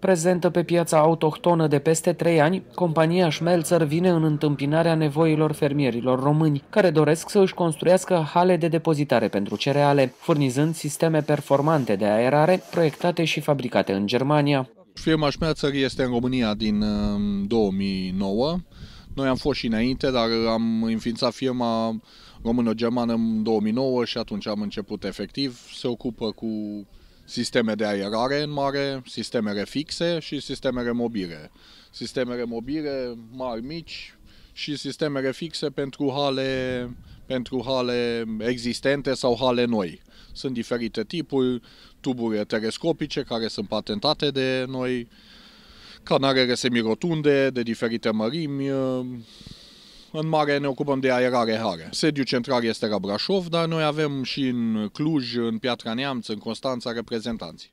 Prezentă pe piața autohtonă de peste trei ani, compania Schmelzer vine în întâmpinarea nevoilor fermierilor români, care doresc să își construiască hale de depozitare pentru cereale, furnizând sisteme performante de aerare proiectate și fabricate în Germania. Firma Schmelzer este în România din 2009. Um, Noi am fost și înainte, dar am înființat firma română-germană în 2009 și atunci am început efectiv. Se ocupă cu sisteme de aerare în mare, sistemele fixe și sistemele mobile. Sistemele mobile mari, mici și sistemele fixe pentru hale, pentru hale existente sau hale noi. Sunt diferite tipuri, tuburi telescopice care sunt patentate de noi, canalele semirotunde de diferite mărimi, în mare ne ocupăm de aerare hare. Sediul central este la Brașov, dar noi avem și în Cluj, în Piatra Neamț, în Constanța, reprezentanți.